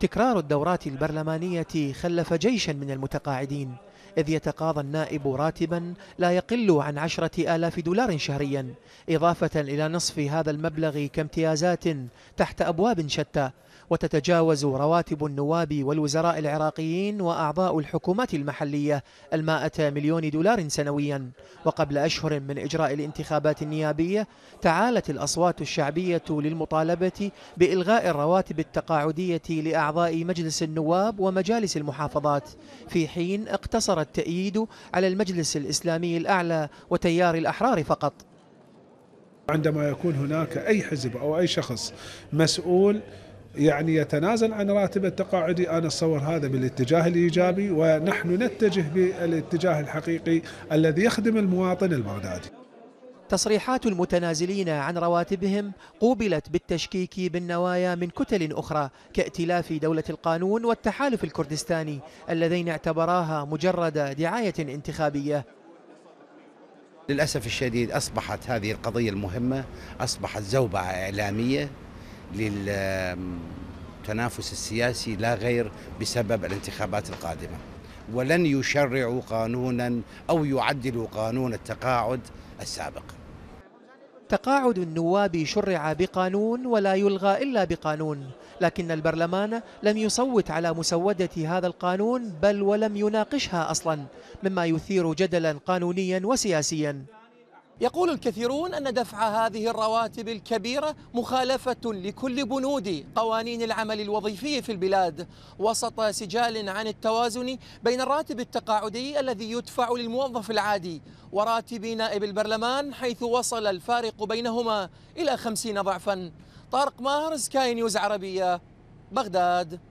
تكرار الدورات البرلمانية خلف جيشا من المتقاعدين إذ يتقاضى النائب راتبا لا يقل عن عشرة آلاف دولار شهريا إضافة إلى نصف هذا المبلغ كامتيازات تحت أبواب شتى وتتجاوز رواتب النواب والوزراء العراقيين وأعضاء الحكومات المحلية المائة مليون دولار سنويا وقبل أشهر من إجراء الانتخابات النيابية تعالت الأصوات الشعبية للمطالبة بإلغاء الرواتب التقاعدية لأعضاء مجلس النواب ومجالس المحافظات في حين اقتصر التأييد على المجلس الإسلامي الأعلى وتيار الأحرار فقط عندما يكون هناك أي حزب أو أي شخص مسؤول يعني يتنازل عن راتبه التقاعدي انا اتصور هذا بالاتجاه الايجابي ونحن نتجه بالاتجاه الحقيقي الذي يخدم المواطن البغدادي تصريحات المتنازلين عن رواتبهم قوبلت بالتشكيك بالنوايا من كتل أخرى كائتلاف دولة القانون والتحالف الكردستاني اللذين اعتبراها مجرد دعاية انتخابية للأسف الشديد أصبحت هذه القضية المهمة أصبحت زوبعة إعلامية للتنافس السياسي لا غير بسبب الانتخابات القادمة ولن يشرعوا قانونا أو يعدلوا قانون التقاعد السابق تقاعد النواب شرع بقانون ولا يلغى إلا بقانون لكن البرلمان لم يصوت على مسودة هذا القانون بل ولم يناقشها أصلا مما يثير جدلا قانونيا وسياسيا يقول الكثيرون أن دفع هذه الرواتب الكبيرة مخالفة لكل بنود قوانين العمل الوظيفي في البلاد وسط سجال عن التوازن بين الراتب التقاعدي الذي يدفع للموظف العادي وراتب نائب البرلمان حيث وصل الفارق بينهما إلى خمسين ضعفا طارق ماهر سكاي نيوز عربية بغداد